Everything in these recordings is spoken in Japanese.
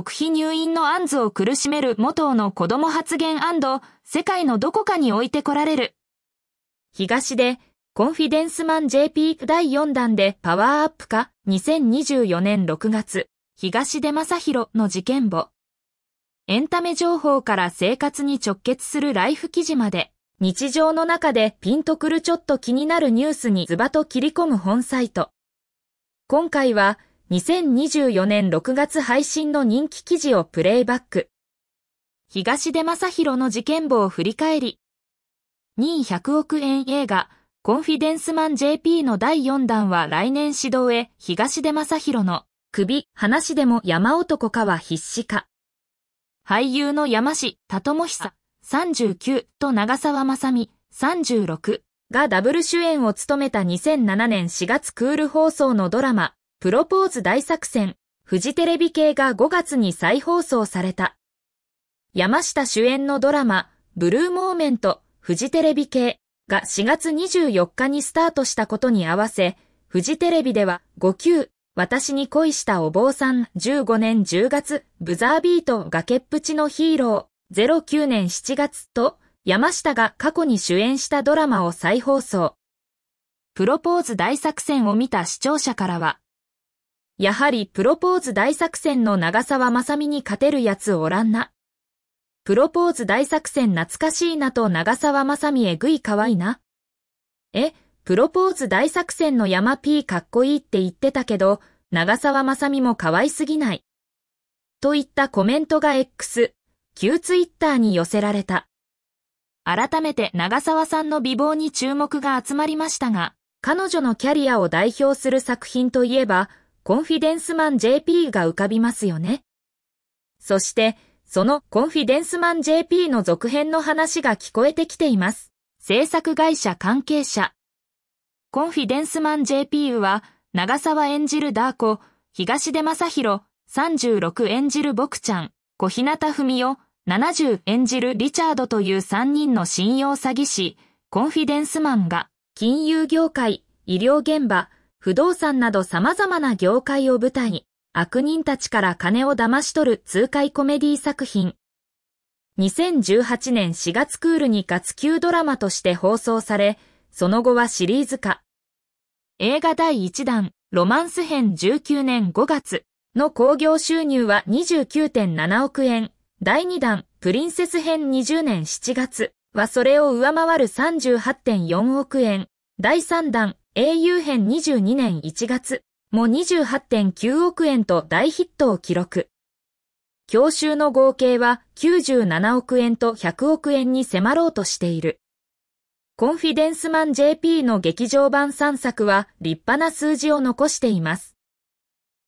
極秘入院の案図を苦しめる元の子供発言世界のどこかに置いてこられる。東で、コンフィデンスマン JP 第4弾でパワーアップ化2024年6月、東出正宏の事件簿。エンタメ情報から生活に直結するライフ記事まで、日常の中でピンとくるちょっと気になるニュースにズバと切り込む本サイト。今回は、2024年6月配信の人気記事をプレイバック。東出正宏の事件簿を振り返り。2100億円映画、コンフィデンスマン JP の第4弾は来年始動へ、東出正宏の首、話でも山男かは必死か。俳優の山氏、も智久、39と長沢さ美、36がダブル主演を務めた2007年4月クール放送のドラマ、プロポーズ大作戦、フジテレビ系が5月に再放送された。山下主演のドラマ、ブルーモーメント、フジテレビ系が4月24日にスタートしたことに合わせ、フジテレビでは5級、私に恋したお坊さん15年10月、ブザービート崖っぷちのヒーロー09年7月と、山下が過去に主演したドラマを再放送。プロポーズ大作戦を見た視聴者からは、やはりプロポーズ大作戦の長沢まさみに勝てるやつおらんな。プロポーズ大作戦懐かしいなと長沢まさみえぐいかわいな。え、プロポーズ大作戦の山 P かっこいいって言ってたけど、長沢まさみも可愛すぎない。といったコメントが X、旧ツイッターに寄せられた。改めて長沢さんの美貌に注目が集まりましたが、彼女のキャリアを代表する作品といえば、コンフィデンスマン JP が浮かびますよね。そして、そのコンフィデンスマン JP の続編の話が聞こえてきています。制作会社関係者。コンフィデンスマン JP は、長沢演じるダーコ、東出正宏、36演じる僕ちゃん、小日向文夫、70演じるリチャードという3人の信用詐欺師、コンフィデンスマンが、金融業界、医療現場、不動産など様々な業界を舞台に、悪人たちから金を騙し取る痛快コメディ作品。2018年4月クールに月級ドラマとして放送され、その後はシリーズ化。映画第1弾、ロマンス編19年5月の興行収入は29.7億円。第2弾、プリンセス編20年7月はそれを上回る38.4億円。第3弾、au 編22年1月も28.9億円と大ヒットを記録。教習の合計は97億円と100億円に迫ろうとしている。コンフィデンスマン JP の劇場版3作は立派な数字を残しています。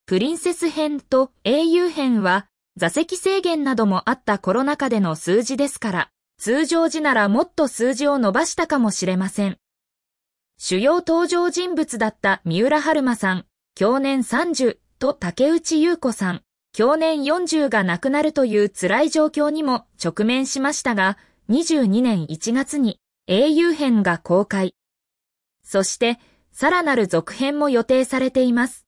プリンセス編と英雄編は座席制限などもあったコロナ禍での数字ですから、通常時ならもっと数字を伸ばしたかもしれません。主要登場人物だった三浦春馬さん、去年30と竹内優子さん、去年40が亡くなるという辛い状況にも直面しましたが、22年1月に英雄編が公開。そして、さらなる続編も予定されています。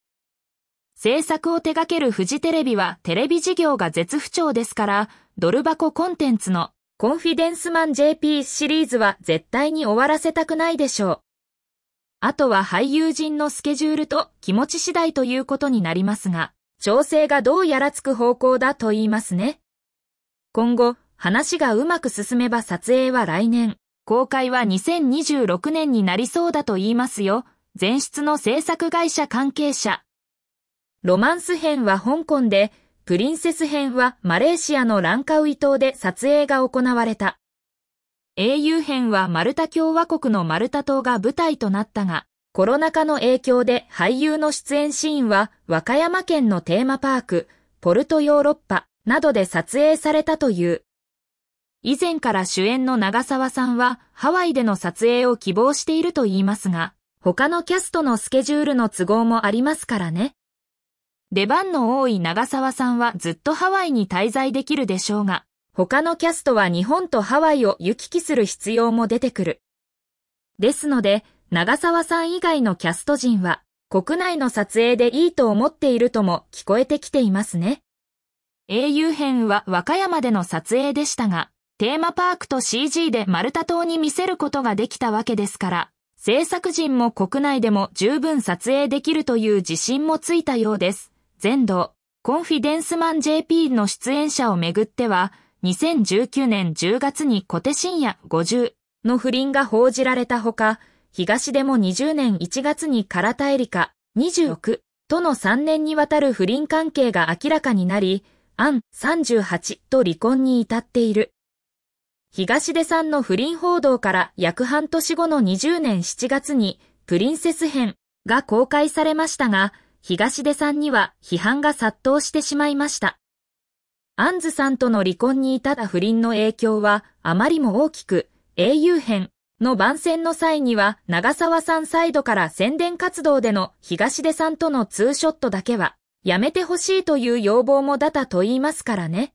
制作を手掛けるフジテレビはテレビ事業が絶不調ですから、ドル箱コンテンツのコンフィデンスマン JP シリーズは絶対に終わらせたくないでしょう。あとは俳優陣のスケジュールと気持ち次第ということになりますが、調整がどうやらつく方向だと言いますね。今後、話がうまく進めば撮影は来年、公開は2026年になりそうだと言いますよ。前出の制作会社関係者。ロマンス編は香港で、プリンセス編はマレーシアのランカウイ島で撮影が行われた。英雄編はマルタ共和国のマルタ島が舞台となったが、コロナ禍の影響で俳優の出演シーンは和歌山県のテーマパーク、ポルトヨーロッパなどで撮影されたという。以前から主演の長澤さんはハワイでの撮影を希望していると言いますが、他のキャストのスケジュールの都合もありますからね。出番の多い長澤さんはずっとハワイに滞在できるでしょうが、他のキャストは日本とハワイを行き来する必要も出てくる。ですので、長沢さん以外のキャスト陣は、国内の撮影でいいと思っているとも聞こえてきていますね。英雄編は和歌山での撮影でしたが、テーマパークと CG で丸太島に見せることができたわけですから、制作陣も国内でも十分撮影できるという自信もついたようです。全土、コンフィデンスマン JP の出演者をめぐっては、2019年10月に小手深夜50の不倫が報じられたほか、東でも20年1月に唐田エリカ26との3年にわたる不倫関係が明らかになり、アン38と離婚に至っている。東出さんの不倫報道から約半年後の20年7月にプリンセス編が公開されましたが、東出さんには批判が殺到してしまいました。アンズさんとの離婚に至った不倫の影響はあまりも大きく、英雄編の番宣の際には長沢さんサイドから宣伝活動での東出さんとのツーショットだけはやめてほしいという要望も出たと言いますからね。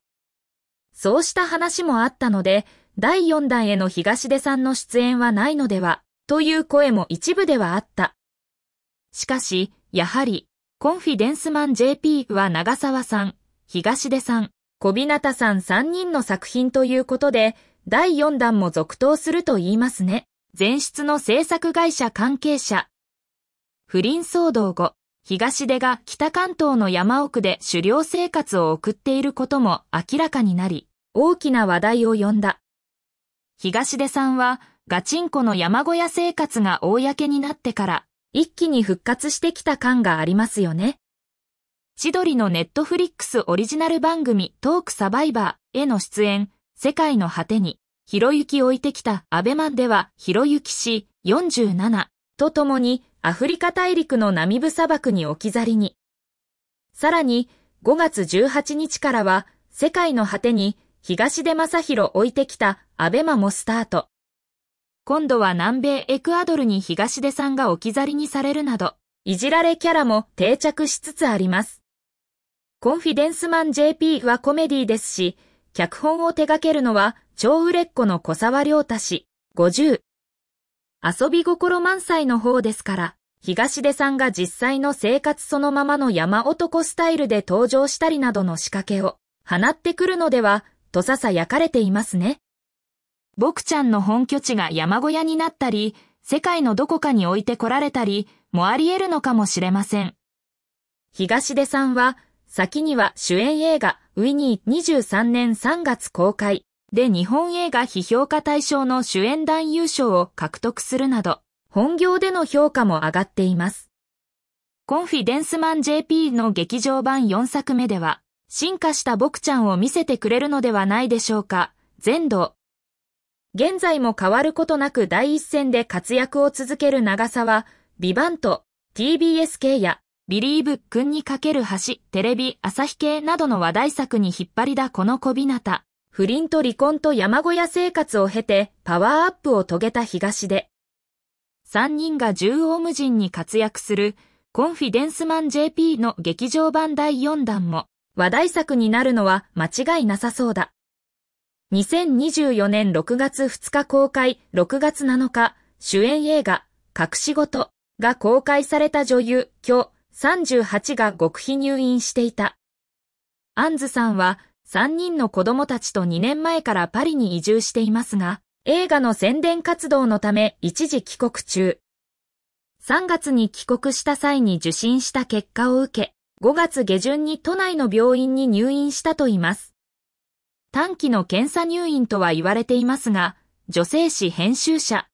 そうした話もあったので、第4弾への東出さんの出演はないのでは、という声も一部ではあった。しかし、やはり、コンフィデンスマン JP は長沢さん、東出さん、小日向さん3人の作品ということで、第4弾も続投すると言いますね。前出の制作会社関係者。不倫騒動後、東出が北関東の山奥で狩猟生活を送っていることも明らかになり、大きな話題を呼んだ。東出さんは、ガチンコの山小屋生活が公になってから、一気に復活してきた感がありますよね。千鳥のネットフリックスオリジナル番組トークサバイバーへの出演、世界の果てに、ひろゆき置いてきたアベマでは、ひろゆき氏47と共にアフリカ大陸のナミブ砂漠に置き去りに。さらに、5月18日からは、世界の果てに、東出正宏置いてきたアベマもスタート。今度は南米エクアドルに東出さんが置き去りにされるなど、いじられキャラも定着しつつあります。コンフィデンスマン JP はコメディですし、脚本を手掛けるのは超売れっ子の小沢良太氏、50。遊び心満載の方ですから、東出さんが実際の生活そのままの山男スタイルで登場したりなどの仕掛けを放ってくるのでは、とささやかれていますね。僕ちゃんの本拠地が山小屋になったり、世界のどこかに置いてこられたり、もあり得るのかもしれません。東出さんは、先には主演映画、ウィニー23年3月公開で日本映画批評家大賞の主演男優賞を獲得するなど、本業での評価も上がっています。コンフィデンスマン JP の劇場版4作目では、進化した僕ちゃんを見せてくれるのではないでしょうか、全土。現在も変わることなく第一線で活躍を続ける長さは、ビバント、TBSK やビリーブ君にかける橋、テレビ、朝日系などの話題作に引っ張りだこの小日向。不倫と離婚と山小屋生活を経てパワーアップを遂げた東で。三人が縦横無尽に活躍するコンフィデンスマン JP の劇場版第4弾も話題作になるのは間違いなさそうだ。2024年6月2日公開、6月7日、主演映画、隠し事が公開された女優、今日、38が極秘入院していた。アンズさんは3人の子供たちと2年前からパリに移住していますが、映画の宣伝活動のため一時帰国中。3月に帰国した際に受診した結果を受け、5月下旬に都内の病院に入院したといいます。短期の検査入院とは言われていますが、女性誌編集者、